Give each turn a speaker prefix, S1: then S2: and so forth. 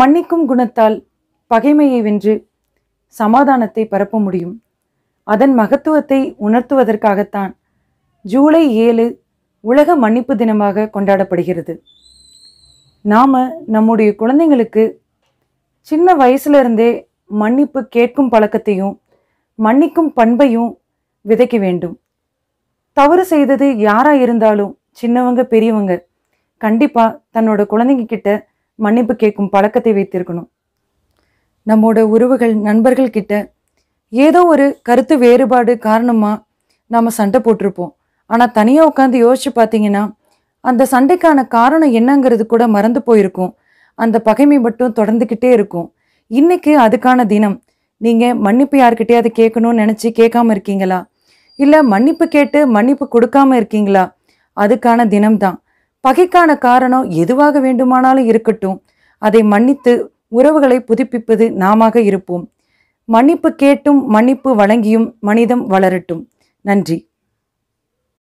S1: மன்னிக்கும் குணத்தால் பகைமையை வென்று சமாதானத்தை பரப்ப முடியும் அதன் மகத்துவத்தை உணர்த்துவதற்காகத்தான் ஜூலை ஏழு உலக மன்னிப்பு தினமாக கொண்டாடப்படுகிறது நாம் நம்முடைய குழந்தைங்களுக்கு சின்ன வயசுலேருந்தே மன்னிப்பு கேட்கும் பழக்கத்தையும் மன்னிக்கும் பண்பையும் விதைக்க வேண்டும் தவறு செய்தது யாராக இருந்தாலும் சின்னவங்க பெரியவங்க கண்டிப்பாக தன்னோட குழந்தைங்க கிட்ட மன்னிப்பு கேட்கும் பழக்கத்தை வைத்திருக்கணும் நம்மோட உறவுகள் நண்பர்கள் கிட்ட ஏதோ ஒரு கருத்து வேறுபாடு காரணமாக நாம் சண்டை போட்டிருப்போம் ஆனால் தனியாக உட்காந்து யோசிச்சு பார்த்தீங்கன்னா அந்த சண்டைக்கான காரணம் என்னங்கிறது கூட மறந்து போயிருக்கும் அந்த பகைமை மட்டும் தொடர்ந்துக்கிட்டே இருக்கும் இன்னைக்கு அதுக்கான தினம் நீங்கள் மன்னிப்பு யார்கிட்டயாவது கேட்கணும்னு நினச்சி கேட்காம இருக்கீங்களா இல்லை மன்னிப்பு கேட்டு மன்னிப்பு கொடுக்காம இருக்கீங்களா அதுக்கான தினம்தான் பகைக்கான காரணம் எதுவாக வேண்டுமானாலும் இருக்கட்டும் அதை மன்னித்து உறவுகளை புதுப்பிப்பது நாம இருப்போம் மன்னிப்பு கேட்டும் மன்னிப்பு வழங்கியும் மனிதம் வளரட்டும் நன்றி